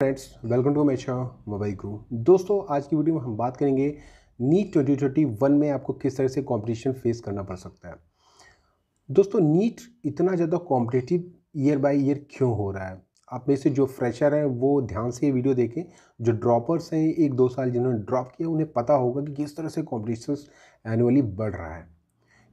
friends welcome to मेशा mobile ग्रू दोस्तों आज की वीडियो में हम बात करेंगे नीट ट्वेंटी ट्वेंटी वन में आपको किस तरह से कंपटीशन फेस करना पड़ सकता है दोस्तों नीट इतना ज़्यादा कॉम्पिटेटिव ईयर बाय ईयर क्यों हो रहा है आप में से जो फ्रेशर हैं वो ध्यान से ये वीडियो देखें जो ड्रॉपर्स हैं एक दो साल जिन्होंने ड्रॉप किया उन्हें पता होगा कि किस तरह से कॉम्पिटिशन एनुअली बढ़ रहा है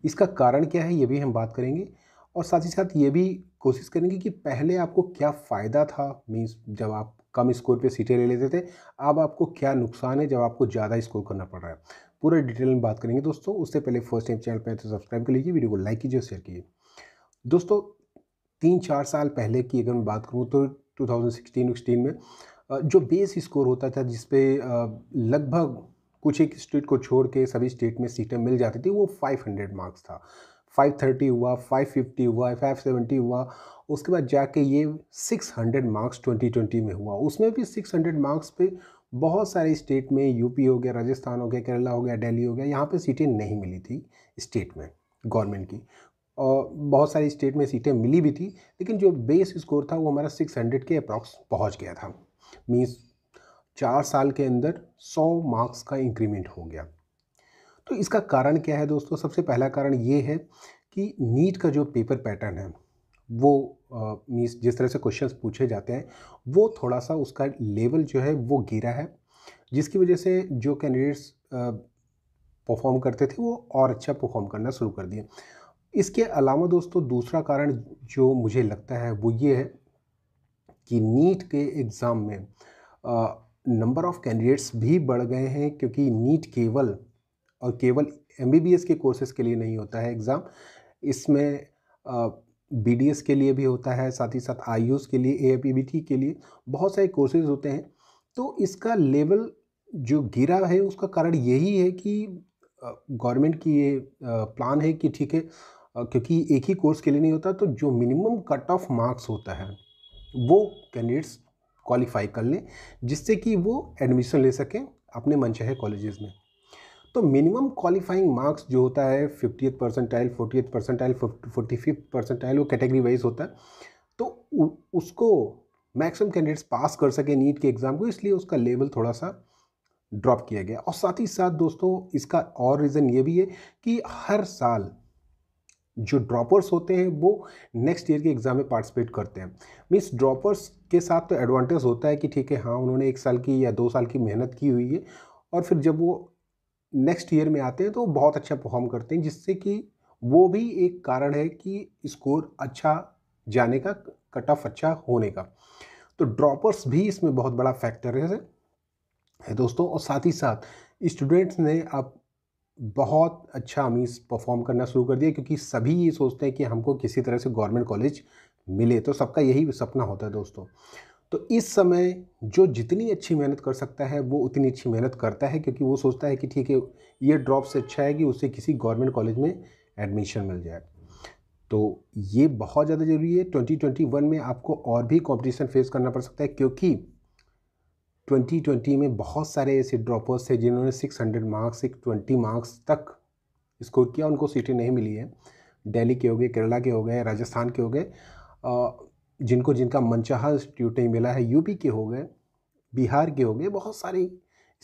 इसका कारण क्या है ये भी हम बात करेंगे और साथ ही साथ ये भी कोशिश करेंगे कि पहले आपको क्या फ़ायदा था मीन्स जब आप कम स्कोर पे सीटें ले लेते थे अब आपको क्या नुकसान है जब आपको ज़्यादा स्कोर करना पड़ रहा है पूरा डिटेल में बात करेंगे दोस्तों उससे पहले फर्स्ट टाइम चैनल पर तो सब्सक्राइब कर लीजिए वीडियो को लाइक कीजिए और शेयर कीजिए दोस्तों तीन चार साल पहले की अगर मैं बात करूँ तो टू थाउजेंड में जो बेस स्कोर होता था जिसपे लगभग कुछ एक स्टेट को छोड़ के सभी स्टेट में सीटें मिल जाती थी वो 500 मार्क्स था 530 हुआ 550 हुआ 570 हुआ उसके बाद जाके ये 600 मार्क्स 2020 में हुआ उसमें भी 600 मार्क्स पे बहुत सारे स्टेट में यूपी हो गया राजस्थान हो गया केरला हो गया दिल्ली हो गया यहाँ पे सीटें नहीं मिली थी स्टेट में गवर्नमेंट की और बहुत सारी स्टेट में सीटें मिली भी थी लेकिन जो बेस स्कोर था वो हमारा 600 के अप्रॉक्स पहुँच गया था मीन्स चार साल के अंदर 100 मार्क्स का इंक्रीमेंट हो गया तो इसका कारण क्या है दोस्तों सबसे पहला कारण ये है कि नीट का जो पेपर पैटर्न है वो मीन्स जिस तरह से क्वेश्चंस पूछे जाते हैं वो थोड़ा सा उसका लेवल जो है वो गिरा है जिसकी वजह से जो कैंडिडेट्स परफॉर्म करते थे वो और अच्छा परफॉर्म करना शुरू कर दिए इसके अलावा दोस्तों दूसरा कारण जो मुझे लगता है वो ये है कि नीट के एग्ज़ाम में नंबर ऑफ़ कैंडिडेट्स भी बढ़ गए हैं क्योंकि नीट केवल और केवल एम के कोर्सेज़ के लिए नहीं होता है एग्ज़ाम इसमें बी के लिए भी होता है साथ ही साथ आई के लिए ए के लिए बहुत सारे कोर्सेज होते हैं तो इसका लेवल जो गिरा है उसका कारण यही है कि गवर्नमेंट की ये प्लान है कि ठीक है क्योंकि एक ही कोर्स के लिए नहीं होता तो जो मिनिमम कट ऑफ मार्क्स होता है वो कैंडिडेट्स क्वालिफाई कर लें जिससे कि वो एडमिशन ले सकें अपने मनचाहे कॉलेजेस में तो मिनिमम क्वालिफाइंग मार्क्स जो होता है fifty percentile forty percentile forty fifth percentile वो कैटेगरी वाइज होता है तो उसको मैक्सिमम कैंडिडेट्स पास कर सके नीट के एग्ज़ाम को इसलिए उसका लेवल थोड़ा सा ड्रॉप किया गया और साथ ही साथ दोस्तों इसका और रीज़न ये भी है कि हर साल जो ड्रॉपर्स होते हैं वो नेक्स्ट ईयर के एग्ज़ाम में पार्टिसिपेट करते हैं मीन्स ड्रॉपर्स के साथ तो एडवांटेज होता है कि ठीक है हाँ उन्होंने एक साल की या दो साल की मेहनत की हुई है और फिर जब वो नेक्स्ट ईयर में आते हैं तो बहुत अच्छा परफॉर्म करते हैं जिससे कि वो भी एक कारण है कि स्कोर अच्छा जाने का कट ऑफ अच्छा होने का तो ड्रॉपर्स भी इसमें बहुत बड़ा फैक्टर है, है दोस्तों और साथ ही साथ स्टूडेंट्स ने अब बहुत अच्छा अमीज परफॉर्म करना शुरू कर दिया क्योंकि सभी ये सोचते हैं कि हमको किसी तरह से गवर्नमेंट कॉलेज मिले तो सबका यही सपना होता है दोस्तों तो इस समय जो जितनी अच्छी मेहनत कर सकता है वो उतनी अच्छी मेहनत करता है क्योंकि वो सोचता है कि ठीक है ये ड्रॉप से अच्छा है कि उसे किसी गवर्नमेंट कॉलेज में एडमिशन मिल जाए तो ये बहुत ज़्यादा ज़रूरी है 2021 में आपको और भी कंपटीशन फेस करना पड़ सकता है क्योंकि 2020 में बहुत सारे ऐसे ड्रॉपर्स थे जिन्होंने 600 मार्क्स ट्वेंटी मार्क्स तक स्कोर किया उनको सीटें नहीं मिली है दिल्ली के हो गए केरला के हो गए राजस्थान के हो गए जिनको जिनका मनचाहा नहीं मिला है यूपी के हो गए बिहार के हो गए बहुत सारे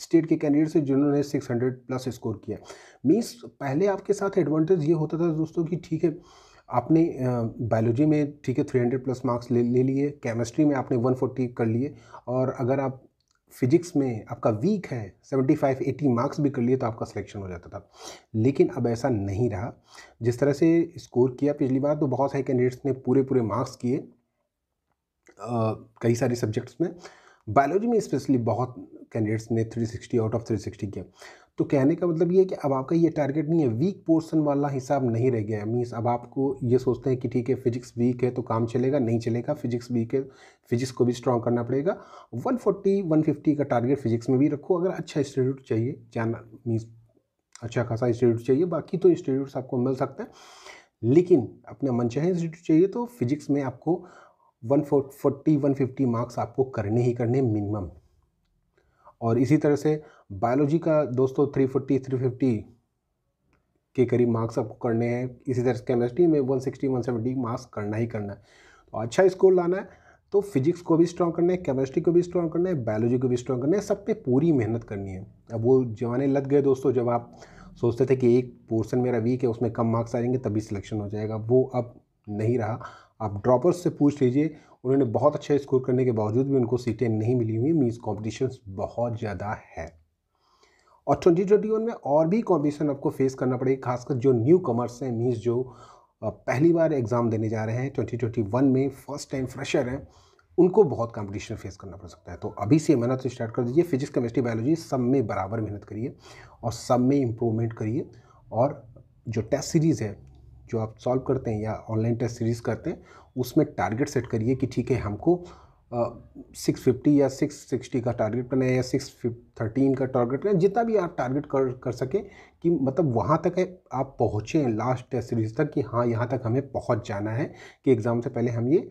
स्टेट के कैंडिडेट्स हैं जिन्होंने 600 प्लस स्कोर किया मीन्स पहले आपके साथ एडवांटेज ये होता था दोस्तों कि ठीक है आपने बायोलॉजी में ठीक है 300 प्लस मार्क्स ले ले लिए केमिस्ट्री में आपने 140 कर लिए और अगर आप फिजिक्स में आपका वीक है 75 80 मार्क्स भी कर लिए तो आपका सिलेक्शन हो जाता था लेकिन अब ऐसा नहीं रहा जिस तरह से स्कोर किया पिछली बार तो बहुत सारे कैंडिडेट्स ने पूरे पूरे मार्क्स किए कई सारे सब्जेक्ट्स में बायोलॉजी में स्पेशली बहुत कैंडिडेट्स ने 360 आउट ऑफ 360 किया तो कहने का मतलब ये है कि अब आपका ये टारगेट नहीं है वीक पोर्शन वाला हिसाब नहीं रह गया है मीन्स अब आपको ये सोचते हैं कि ठीक है फिजिक्स वीक है तो काम चलेगा नहीं चलेगा फिजिक्स वीक है फिजिक्स को भी स्ट्रॉन्ग करना पड़ेगा 140 150 का टारगेट फिजिक्स में भी रखो अगर अच्छा इंस्टीट्यूट चाहिए जाना मीन्स अच्छा खासा इंस्टीट्यूट चाहिए बाकी तो इंस्टीट्यूट्स आपको मिल सकते हैं लेकिन अपना मनचाहे इंस्टीट्यूट चाहिए तो फिजिक्स में आपको one forty one fifty marks आपको करने ही करने मिनिमम और इसी तरह से बायोलॉजी का दोस्तों थ्री फोर्टी थ्री फिफ्टी के करीब मार्क्स आपको करने हैं इसी तरह से केमिस्ट्री में one sixty one seventy marks करना ही करना है तो अच्छा स्कोर लाना है तो फिजिक्स को भी स्ट्रॉन्ग करना है केमिस्ट्री को भी स्ट्रॉन्ग करना है बायोलॉजी को भी स्ट्रॉन्ग करना है सब पे पूरी मेहनत करनी है अब वो जमाने लग गए दोस्तों जब आप सोचते थे कि एक पोर्सन मेरा वीक है उसमें कम मार्क्स आ जाएंगे तभी सिलेक्शन हो जाएगा वो अब नहीं रहा आप ड्रॉपर्स से पूछ लीजिए उन्होंने बहुत अच्छा स्कोर करने के बावजूद भी उनको सीटें नहीं मिली हुई मीन्स कॉम्पिटिशन बहुत ज़्यादा है और ट्वेंटी ट्वेंटी वन में और भी कॉम्पिटिशन आपको फेस करना पड़ेगा खासकर जो न्यू कमर्स हैं मीन्स जो पहली बार एग्ज़ाम देने जा रहे हैं ट्वेंटी ट्वेंटी वन में फर्स्ट टाइम फ्रेशर हैं उनको बहुत कंपटीशन फेस करना पड़ सकता है तो अभी से मेहनत तो स्टार्ट कर दीजिए फिजिक्स केमिस्ट्री बायोलॉजी सब में बराबर मेहनत करिए और सब में इम्प्रूवमेंट करिए और जो टेस्ट सीरीज़ है जो आप सॉल्व करते हैं या ऑनलाइन टेस्ट सीरीज़ करते हैं उसमें टारगेट सेट करिए कि ठीक है हमको सिक्स uh, फिफ्टी या सिक्स सिक्सटी का टारगेट करना है या सिक्स थर्टीन का टारगेट करना है जितना भी आप टारगेट कर कर सकें कि मतलब वहाँ तक है आप पहुँचें लास्ट टेस्ट सीरीज तक कि हाँ यहाँ तक हमें पहुँच जाना है कि एग्ज़ाम से पहले हम ये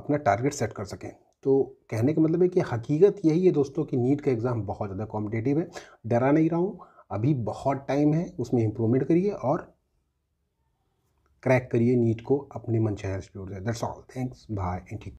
अपना टारगेट सेट कर सकें तो कहने का मतलब है कि हकीकत यही है दोस्तों कि नीट का एग्ज़ाम बहुत ज़्यादा कॉम्पिटेटिव है डरा नहीं रहा हूँ अभी बहुत टाइम है उसमें इम्प्रूवमेंट करिए और क्रैक करिए नीट को अपने मन शहर से that's all thanks bye and ठीक